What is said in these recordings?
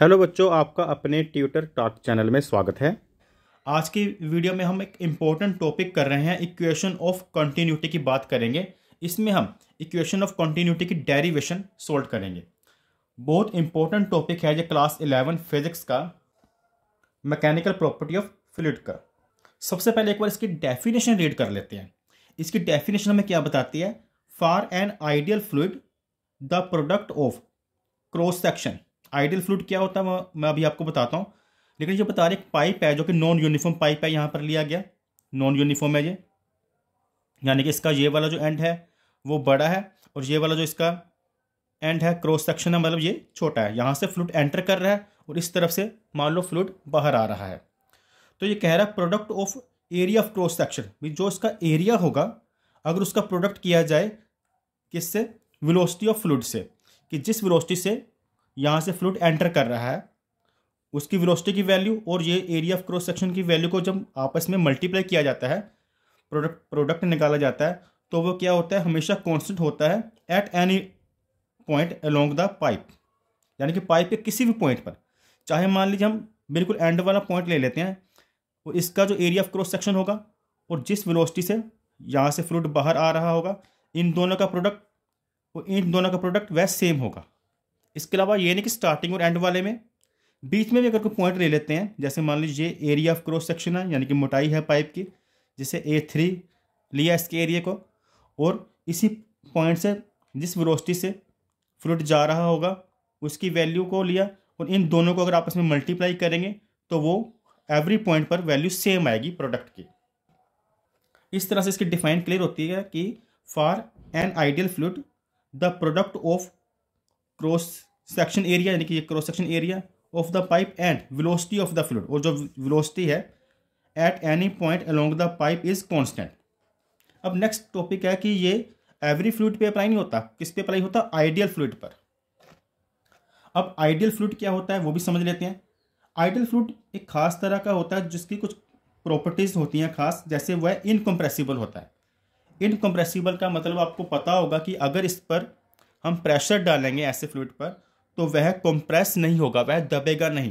hello बच्चों आपका अपने ट्यूटर टॉक चैनल में स्वागत है आज की वीडियो में हम एक इम्पोर्टेंट टॉपिक कर रहे हैं इक्वेशन ऑफ कंटिन्यूटी की बात करेंगे इसमें हम इक्वेशन ऑफ कंटिन्यूटी की डेरिवेशन सोल्व करेंगे बहुत इंपॉर्टेंट टॉपिक है ये क्लास इलेवन फिजिक्स का मैकेनिकल प्रॉपर्टी ऑफ फ्लूड का सबसे पहले एक बार इसकी डेफिनेशन रीड कर लेते हैं इसकी डेफिनेशन हमें क्या बताती है for an ideal fluid the product of cross section ideal fluid क्या होता है मैं अभी आपको बताता हूँ लेकिन जो बता रहे पाइप है जो कि नॉन यूनिफॉर्म पाइप है यहाँ पर लिया गया नॉन यूनिफॉर्म है ये यानी कि इसका ये वाला जो एंड है वो बड़ा है और ये वाला जो इसका एंड है क्रॉस सेक्शन है मतलब ये छोटा है यहाँ से फ्लूड एंटर कर रहा है और इस तरफ से मान लो फ्लूड बाहर आ रहा है तो ये कह रहा है product of area of cross section जो इसका एरिया होगा अगर उसका प्रोडक्ट किया जाए किससे विलोसिटी ऑफ फ्लूड से कि जिस विलोसिटी से यहाँ से फ्लूट एंटर कर रहा है उसकी वेलोसिटी की वैल्यू और ये एरिया ऑफ क्रॉस सेक्शन की वैल्यू को जब आपस में मल्टीप्लाई किया जाता है प्रोडक्ट प्रोडक्ट निकाला जाता है तो वो क्या होता है हमेशा कॉन्स्टेंट होता है at any point along the pipe यानी कि पाइप के किसी भी पॉइंट पर चाहे मान लीजिए हम बिल्कुल एंड वाला पॉइंट ले लेते हैं वो तो इसका जो एरिया ऑफ क्रॉस सेक्शन होगा और जिस विलोसिटी से यहाँ से फ्लूड बाहर आ रहा होगा इन दोनों का प्रोडक्ट और इन दोनों का प्रोडक्ट वह सेम होगा इसके अलावा ये नहीं कि स्टार्टिंग और एंड वाले में बीच में भी अगर कोई पॉइंट ले लेते हैं जैसे मान लीजिए एरिया ऑफ क्रॉस सेक्शन है यानी कि मोटाई है पाइप की जिसे ए थ्री लिया इसके एरिया को और इसी पॉइंट से जिस वोस्टी से फ्लूड जा रहा होगा उसकी वैल्यू को लिया और इन दोनों को अगर आपस में मल्टीप्लाई करेंगे तो वो एवरी पॉइंट पर वैल्यू सेम आएगी प्रोडक्ट की इस तरह से इसकी डिफाइन क्लियर होती है कि for an ideal fluid the product of cross section area यानी कि ये cross section area of the pipe and velocity of the fluid और जो विलोसिटी है at any point along the pipe is constant अब नेक्स्ट टॉपिक है कि ये एवरी फ्लूड पे अप्लाई नहीं होता किस पे अप्लाई होता आइडियल फ्लूड पर अब आइडियल फ्लूड क्या होता है वो भी समझ लेते हैं आइडियल फ्लूड एक खास तरह का होता है जिसकी कुछ प्रॉपर्टीज़ होती हैं खास जैसे वह इनकम्प्रेसिबल होता है इनकम्प्रेसिबल का मतलब आपको पता होगा कि अगर इस पर हम प्रेशर डालेंगे ऐसे फ्लूड पर तो वह कंप्रेस नहीं होगा वह दबेगा नहीं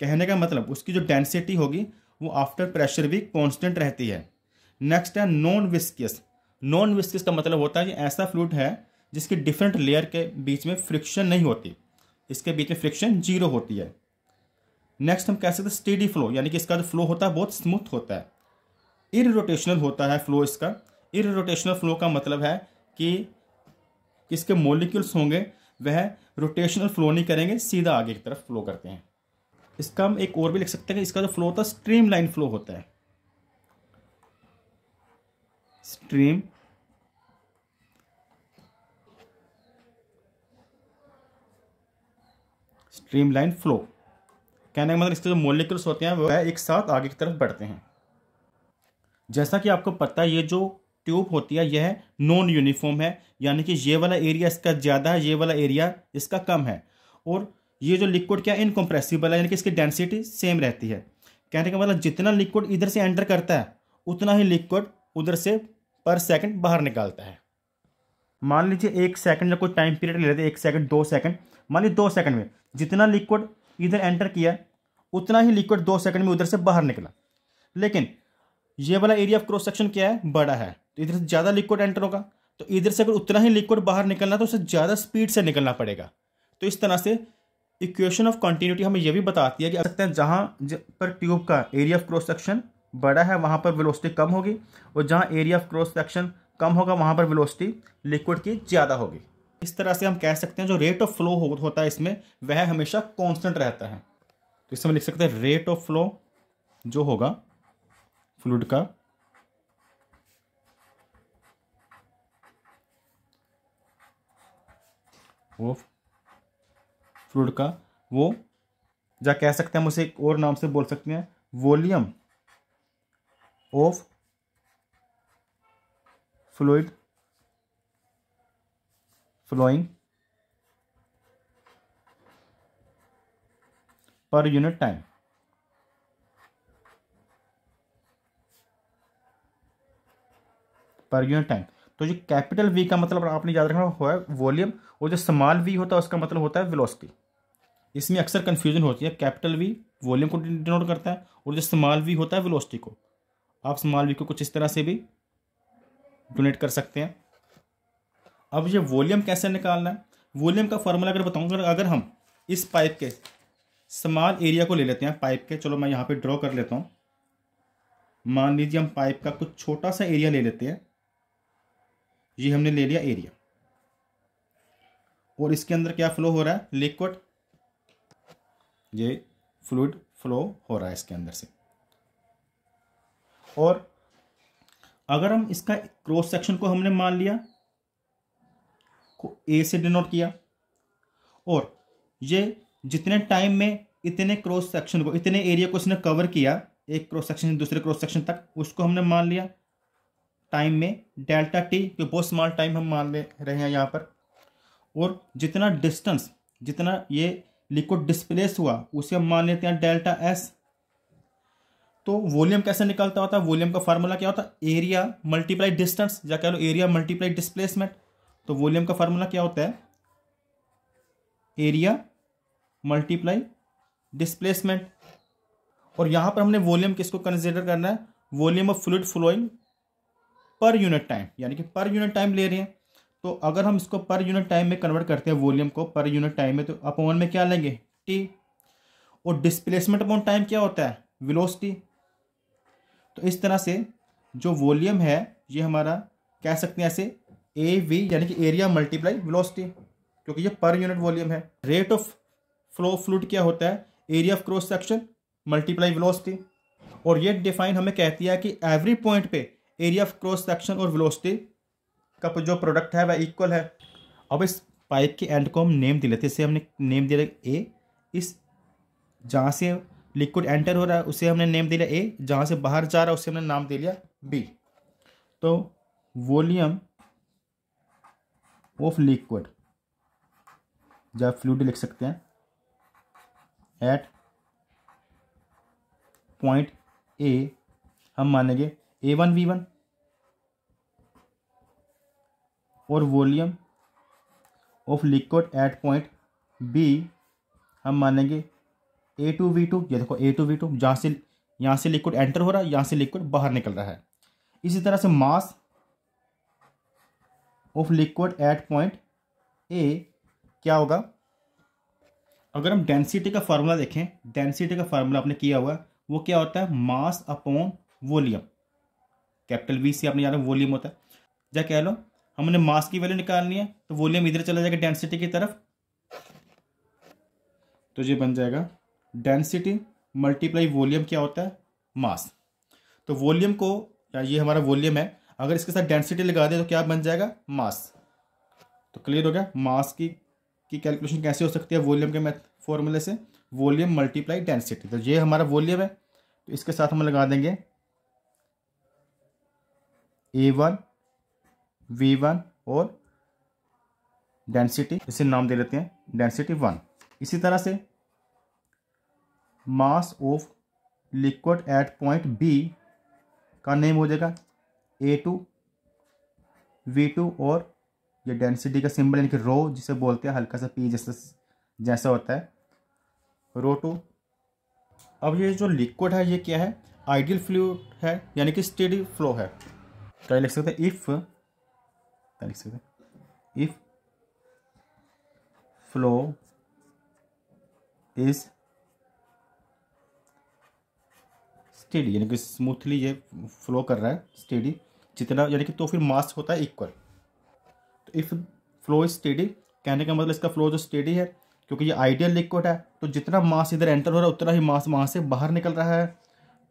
कहने का मतलब उसकी जो डेंसिटी होगी वो आफ्टर प्रेशर भी कांस्टेंट रहती है नेक्स्ट है नॉन विस्कियस नॉन विस्कियस का मतलब होता है कि ऐसा फ्लूड है जिसके डिफरेंट लेयर के बीच में फ्रिक्शन नहीं होती इसके बीच में फ्रिक्शन जीरो होती है नेक्स्ट हम कह सकते हैं स्टेडी फ्लो यानी कि इसका जो फ्लो होता है बहुत स्मूथ होता है इररोटेशनल होता है फ्लो इसका इररोटेशनल फ्लो का मतलब है कि किसके मोलिक्यूल्स होंगे वह रोटेशनल फ्लो नहीं करेंगे सीधा आगे की तरफ फ्लो करते हैं इसका हम एक और भी लिख सकते हैं इसका जो फ्लो होता है स्ट्रीम लाइन फ्लो होता है स्ट्रीम स्ट्रीम लाइन फ्लो कहने का मतलब इसके जो मोलिक्यूल्स होते हैं वह एक साथ आगे की तरफ बढ़ते हैं जैसा कि आपको पता है ये जो ट्यूब होती है यह नॉन यूनिफॉर्म है यानी कि ये वाला एरिया इसका ज़्यादा है ये वाला एरिया इसका कम है और ये जो लिक्विड क्या इनकम्प्रेसिबल है यानी कि इसकी डेंसिटी सेम रहती है कहने का मतलब जितना लिक्विड इधर से एंटर करता है उतना ही लिक्विड उधर से पर सेकंड बाहर निकालता है मान लीजिए एक सेकंड या कोई टाइम पीरियड ले लेते एक सेकंड दो सेकंड मान लीजिए दो सेकंड में जितना लिक्विड इधर एंटर किया उतना ही लिक्विड दो सेकंड में उधर से बाहर निकला लेकिन ये वाला एरिया ऑफ क्रॉस सेक्शन क्या है बड़ा है तो इधर से ज़्यादा लिक्विड एंटर होगा तो इधर से अगर उतना ही लिक्विड बाहर निकलना तो उसे ज़्यादा स्पीड से निकलना पड़ेगा तो इस तरह से इक्वेशन ऑफ कंटिन्यूटी हमें यह भी बताती है कि सकते हैं जहाँ पर ट्यूब का एरिया ऑफ क्रॉस सेक्शन बड़ा है वहाँ पर वेलोसिटी कम होगी और जहाँ एरिया ऑफ क्रॉस सेक्शन कम होगा वहाँ पर वेलोसिटी लिक्विड की ज़्यादा होगी इस तरह से हम कह सकते हैं जो रेट ऑफ फ्लो होता है इसमें वह हमेशा कॉन्स्टेंट रहता है तो इसमें लिख सकते हैं रेट ऑफ फ्लो जो होगा फ्लूड का वो फ्लूड का वो या कह सकते हैं हम उसे एक और नाम से बोल सकते हैं volume of fluid flowing per unit time per unit time तो जो कैपिटल वी का मतलब आपने याद रखना हुआ है वॉल्यूम और जो स्मॉल वी होता है उसका मतलब होता है वेलोसिटी इसमें अक्सर कन्फ्यूजन होती है कैपिटल वी वॉल्यूम को डिनोट करता है और जो स्मॉल वी होता है वेलोसिटी को आप स्मॉल वी को कुछ इस तरह से भी डोनेट कर सकते हैं अब ये वॉल्यूम कैसे निकालना है वॉल्यूम का फॉर्मूला अगर बताऊँगा अगर हम इस पाइप के स्मॉल एरिया को ले लेते हैं पाइप के चलो मैं यहाँ पर ड्रॉ कर लेता हूँ मान लीजिए हम पाइप का कुछ छोटा सा एरिया ले लेते हैं ये हमने ले लिया एरिया और इसके अंदर क्या फ्लो हो रहा है लिक्विड ये फ्लूड फ्लो हो रहा है इसके अंदर से और अगर हम इसका क्रॉस सेक्शन को हमने मान लिया को ए से डिनोट किया और ये जितने टाइम में इतने क्रॉस सेक्शन को इतने एरिया को इसने कवर किया एक क्रॉस सेक्शन से दूसरे क्रॉस सेक्शन तक उसको हमने मान लिया टाइम में डेल्टा टी जो बहुत स्मॉल टाइम हम मान ले रहे हैं यहाँ पर और जितना डिस्टेंस जितना ये लिक्विड डिस्प्लेस हुआ उसे हम मान लेते हैं डेल्टा एस तो वॉल्यूम कैसे निकलता होता है वॉल्यूम का फार्मूला क्या होता है एरिया मल्टीप्लाई डिस्टेंस या कह लो एरिया मल्टीप्लाई डिस्प्लेसमेंट तो वॉल्यूम का फार्मूला क्या होता है एरिया मल्टीप्लाई डिस्प्लेसमेंट और यहां पर हमने वॉल्यूम किसको कंसिडर करना है volume of fluid flowing per unit time यानी कि पर यूनिट टाइम ले रहे हैं तो अगर हम इसको पर यूनिट टाइम में कन्वर्ट करते हैं वॉल्यूम को पर यूनिट टाइम में तो अपॉन में क्या लेंगे टी और डिस्प्लेसमेंट अपॉन टाइम क्या होता है विलोसटी तो इस तरह से जो वॉल्यूम है ये हमारा कह सकते हैं ऐसे ए वी यानी कि एरिया मल्टीप्लाई विलोसटी क्योंकि ये पर यूनिट वॉल्यूम है रेट ऑफ फ्लो फ्लूड क्या होता है area of cross section multiply velocity और ये डिफाइन हमें कहती है कि एवरी पॉइंट पे एरिया ऑफ क्रॉस सेक्शन और वेलोसिटी का जो प्रोडक्ट है वह इक्वल है अब इस पाइप के एंड को हम नेम दे लेते हैं इसे हमने नेम दिया ए इस जहाँ से लिक्विड एंटर हो रहा है उसे हमने नेम दे लिया ए जहाँ से बाहर जा रहा है उसे हमने नाम दे लिया बी तो वॉल्यूम ऑफ लिक्विड जब फ्लूड लिख सकते हैं एट पॉइंट ए हम मानेंगे ए वन वी वन और volume of liquid at point B हम मानेंगे ए टू वी टू ये देखो ए टू वी टू जहाँ से यहाँ से लिक्विड एंटर हो रहा है यहाँ से लिक्विड बाहर निकल रहा है इसी तरह से mass of liquid at point A क्या होगा अगर हम डेंसिटी का फार्मूला देखें डेंसिटी का फार्मूला आपने किया हुआ है वो क्या होता है mass upon volume capital V सी आपने जाना वॉल्यूम होता है या कह लो हमने मास की वैल्यू निकालनी है तो वॉल्यूम इधर चला जाएगा डेंसिटी की तरफ तो ये बन जाएगा डेंसिटी मल्टीप्लाई वॉल्यूम क्या होता है मास तो वॉल्यूम को या ये हमारा वॉल्यूम है अगर इसके साथ डेंसिटी लगा दें तो क्या बन जाएगा मास तो क्लियर हो गया मास की की कैलकुलेशन कैसे हो सकती है वॉल्यूम के मैथ फॉर्मूले से वॉल्यूम मल्टीप्लाई डेंसिटी तो ये हमारा वॉल्यूम है तो इसके साथ हम लगा देंगे ए वन वी वन और डेंसिटी इसे नाम दे लेते हैं डेंसिटी वन इसी तरह से mass of liquid at point B का नेम हो जाएगा ए टू वी टू और ये डेंसिटी का सिंबल यानी कि रो जिसे बोलते हैं हल्का सा पी जैसा जैसा होता है रो टू अब ये जो लिक्विड है ये क्या है आइडियल फ्लूड है यानी कि स्टेडी फ्लो है क्या लिख सकते हैं इफ क्या लिख सकते हैं इफ फ्लो इज स्टेडी यानी कि स्मूथली ये फ्लो कर रहा है स्टेडी जितना यानी कि तो फिर मास होता है इक्वल तो इफ फ्लो इज स्टेडी कहने का मतलब इसका फ्लो जो स्टेडी है क्योंकि ये आइडियल लिक्विड है तो जितना मास इधर एंटर हो रहा है उतना ही मास वहाँ से बाहर निकल रहा है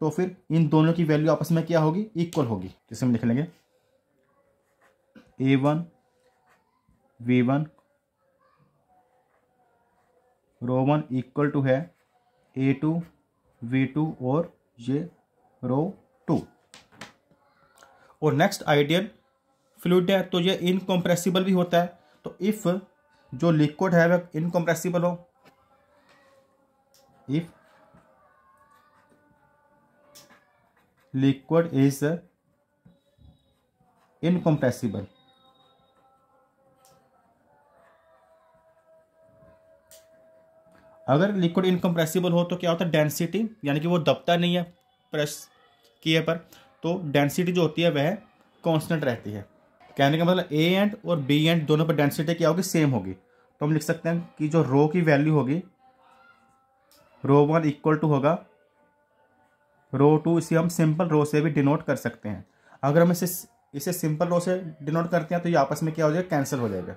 तो फिर इन दोनों की वैल्यू आपस में क्या होगी इक्वल होगी जैसे हम लिख लेंगे A one V one rho one equal to है ए टू वी टू और ये रो टू और नेक्स्ट आइडियल फ्लूड है तो ये इनकम्प्रेसिबल भी होता है तो इफ़ जो लिक्विड है वह इनकम्प्रेसिबल हो इफ़ liquid is incompressible अगर लिक्विड इनकम्प्रेसिबल हो तो क्या होता है डेंसिटी यानी कि वो दबता नहीं है प्रेस किए पर तो डेंसिटी जो होती है वह कांस्टेंट रहती है कहने का मतलब ए एंड और बी एंड दोनों पर डेंसिटी क्या होगी सेम होगी तो हम लिख सकते हैं कि जो रो की वैल्यू होगी रो वन इक्वल टू होगा रो टू इसे हम सिंपल रो से भी डिनोट कर सकते हैं अगर हम इसे इसे सिंपल रो से डिनोट करते हैं तो ये आपस में क्या हो जाएगा कैंसिल हो जाएगा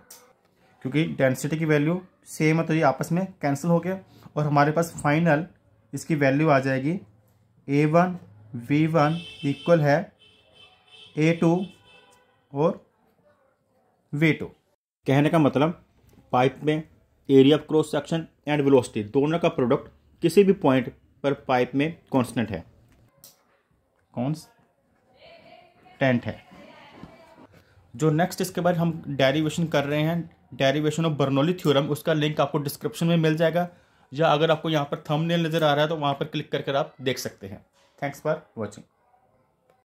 क्योंकि डेंसिटी की वैल्यू सेम है तो ये आपस में कैंसिल हो गया और हमारे पास फाइनल इसकी वैल्यू आ जाएगी A one V one equal है ए टू और वी टू कहने का मतलब पाइप में area of cross section and velocity दोनों का प्रोडक्ट किसी भी पॉइंट पर पाइप में कांस्टेंट है कौन टेंट है जो नेक्स्ट इसके बाद हम डेरिवेशन कर रहे हैं डेरिवेशन ऑफ बर्नोली थ्योरम उसका लिंक आपको डिस्क्रिप्शन में मिल जाएगा या अगर आपको यहाँ पर थंबनेल नज़र आ रहा है तो वहाँ पर क्लिक करके आप देख सकते हैं थैंक्स फॉर वॉचिंग